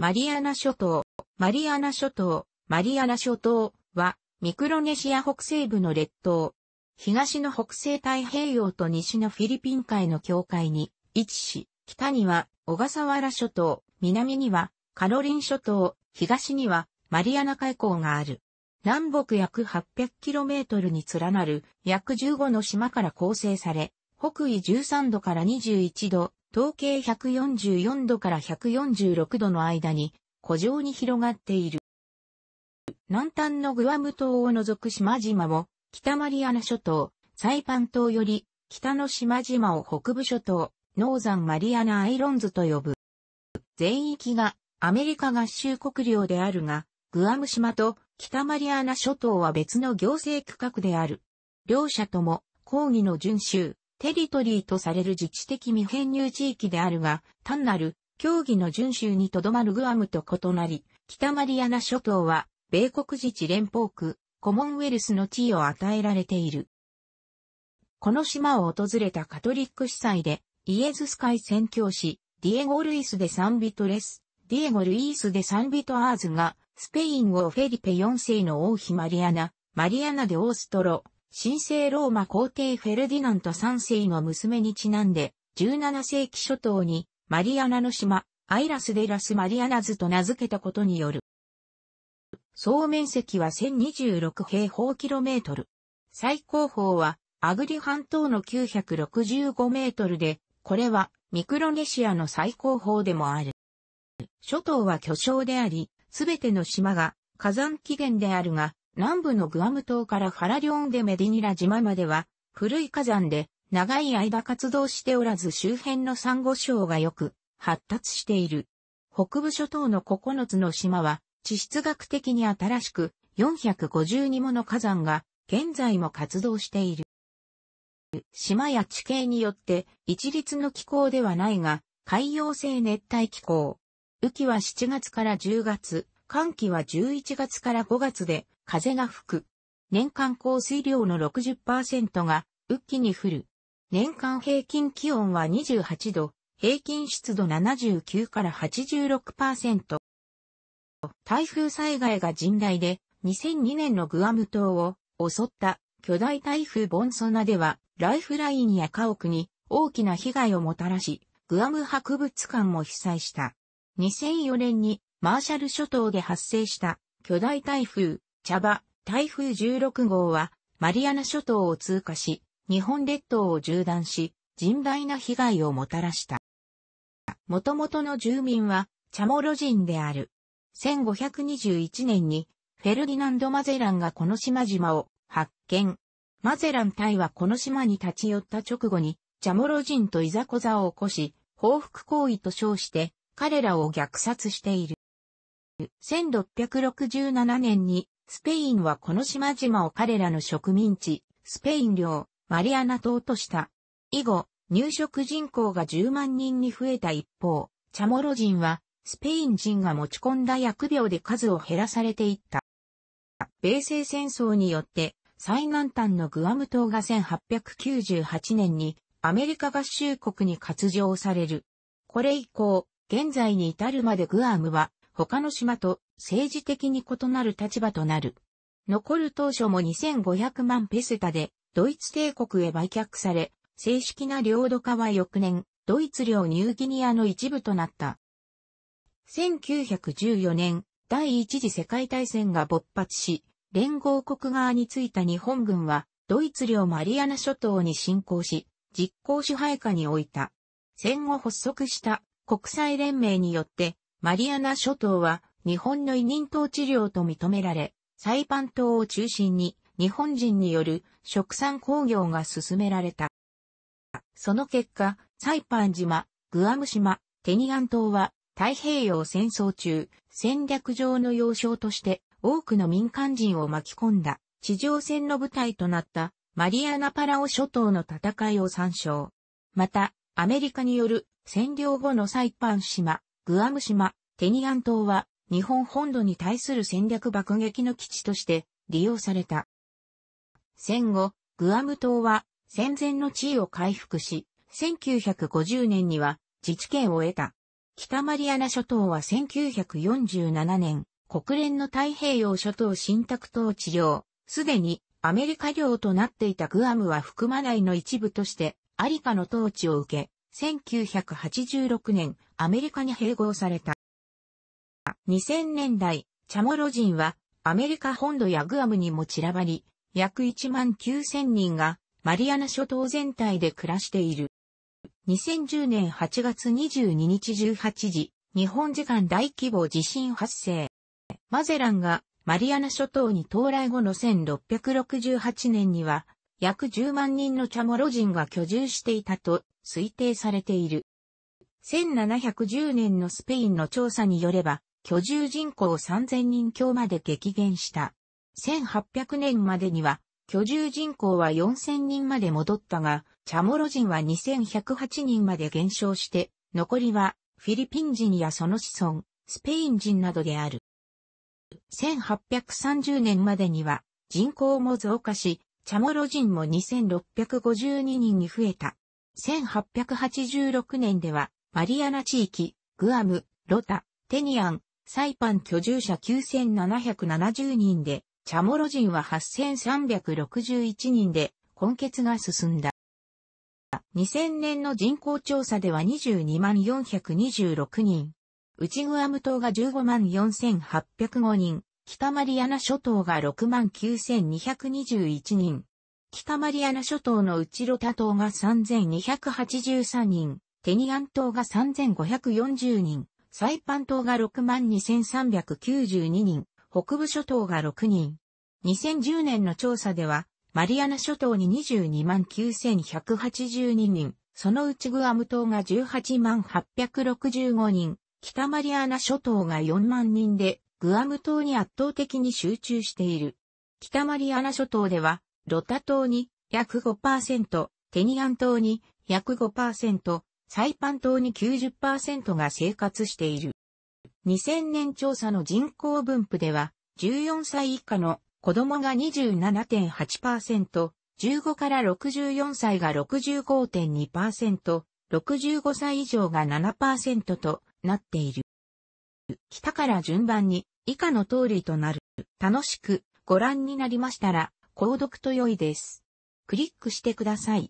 マリアナ諸島、マリアナ諸島、マリアナ諸島は、ミクロネシア北西部の列島、東の北西太平洋と西のフィリピン海の境界に位置し、北には小笠原諸島、南にはカロリン諸島、東にはマリアナ海溝がある。南北約 800km に連なる約15の島から構成され、北緯13度から21度、統計144度から146度の間に、湖上に広がっている。南端のグアム島を除く島々も、北マリアナ諸島、サイパン島より、北の島々を北部諸島、ノーザンマリアナアイロンズと呼ぶ。全域がアメリカ合衆国領であるが、グアム島と北マリアナ諸島は別の行政区画である。両者とも、抗議の遵守、テリトリーとされる自治的未編入地域であるが、単なる競技の遵守にとどまるグアムと異なり、北マリアナ諸島は、米国自治連邦区、コモンウェルスの地位を与えられている。この島を訪れたカトリック司祭で、イエズス会宣教師、ディエゴ・ルイス・デ・サンビトレス、ディエゴ・ルイス・デ・サンビトアーズが、スペインをフェリペ4世の王妃マリアナ、マリアナ・デ・オーストロ、神聖ローマ皇帝フェルディナント3世の娘にちなんで、17世紀初頭にマリアナの島、アイラスデラスマリアナズと名付けたことによる。総面積は1026平方キロメートル。最高峰はアグリ半島の965メートルで、これはミクロネシアの最高峰でもある。諸島は巨匠であり、すべての島が火山起源であるが、南部のグアム島からファラリョンでメディニラ島までは、古い火山で、長い間活動しておらず周辺のサンゴ礁がよく発達している。北部諸島の9つの島は、地質学的に新しく、452もの火山が、現在も活動している。島や地形によって、一律の気候ではないが、海洋性熱帯気候。雨季は7月から10月、寒季は11月から5月で、風が吹く。年間降水量の60%が雨季に降る。年間平均気温は28度、平均湿度79から86%。台風災害が甚大で、2002年のグアム島を襲った巨大台風ボンソナでは、ライフラインや家屋に大きな被害をもたらし、グアム博物館も被災した。2004年にマーシャル諸島で発生した巨大台風茶場、台風16号は、マリアナ諸島を通過し、日本列島を縦断し、甚大な被害をもたらした。元々の住民は、チャモロ人である。1521年に、フェルディナンド・マゼランがこの島々を発見。マゼラン隊はこの島に立ち寄った直後に、チャモロ人といざこざを起こし、報復行為と称して、彼らを虐殺している。1667年にスペインはこの島々を彼らの植民地、スペイン領、マリアナ島とした。以後、入植人口が10万人に増えた一方、チャモロ人は、スペイン人が持ち込んだ薬病で数を減らされていった。米西戦争によって、最南端のグアム島が1898年にアメリカ合衆国に割譲される。これ以降、現在に至るまでグアムは他の島と政治的に異なる立場となる。残る当初も2500万ペセタで、ドイツ帝国へ売却され、正式な領土化は翌年、ドイツ領ニューギニアの一部となった。1914年、第一次世界大戦が勃発し、連合国側についた日本軍は、ドイツ領マリアナ諸島に侵攻し、実効支配下に置いた。戦後発足した国際連盟によって、マリアナ諸島は日本の委任統治領と認められ、サイパン島を中心に日本人による食産工業が進められた。その結果、サイパン島、グアム島、テニアン島は太平洋戦争中、戦略上の要衝として多くの民間人を巻き込んだ地上戦の舞台となったマリアナパラオ諸島の戦いを参照。また、アメリカによる占領後のサイパン島、グアム島、テニアン島は日本本土に対する戦略爆撃の基地として利用された。戦後、グアム島は戦前の地位を回復し、1950年には自治権を得た。北マリアナ諸島は1947年、国連の太平洋諸島新宅統治領、すでにアメリカ領となっていたグアムは含まないの一部として、アリカの統治を受け、1986年、アメリカに併合された。2000年代、チャモロ人はアメリカ本土やグアムにも散らばり、約1万9000人がマリアナ諸島全体で暮らしている。2010年8月22日18時、日本時間大規模地震発生。マゼランがマリアナ諸島に到来後の1668年には、約10万人のチャモロ人が居住していたと推定されている。1710年のスペインの調査によれば、居住人口3000人強まで激減した。1800年までには、居住人口は4000人まで戻ったが、チャモロ人は2108人まで減少して、残りはフィリピン人やその子孫、スペイン人などである。1830年までには人口も増加し、チャモロ人も2652人に増えた。1886年では、マリアナ地域、グアム、ロタ、テニアン、サイパン居住者9770人で、チャモロ人は8361人で、根血が進んだ。2000年の人口調査では22万426人。内グアム島が15万4805人。北マリアナ諸島が6万9221人。北マリアナ諸島の内ロタ島が3283人。テニアン島が3540人。サイパン島が62,392人、北部諸島が6人。2010年の調査では、マリアナ諸島に229,182人、そのうちグアム島が18865人、北マリアナ諸島が4万人で、グアム島に圧倒的に集中している。北マリアナ諸島では、ロタ島に約5%、テニアン島に約5%、サイパン島に90%が生活している。2000年調査の人口分布では、14歳以下の子供が27.8%、15から64歳が65.2%、65歳以上が7%となっている。北から順番に以下の通りとなる。楽しくご覧になりましたら、購読と良いです。クリックしてください。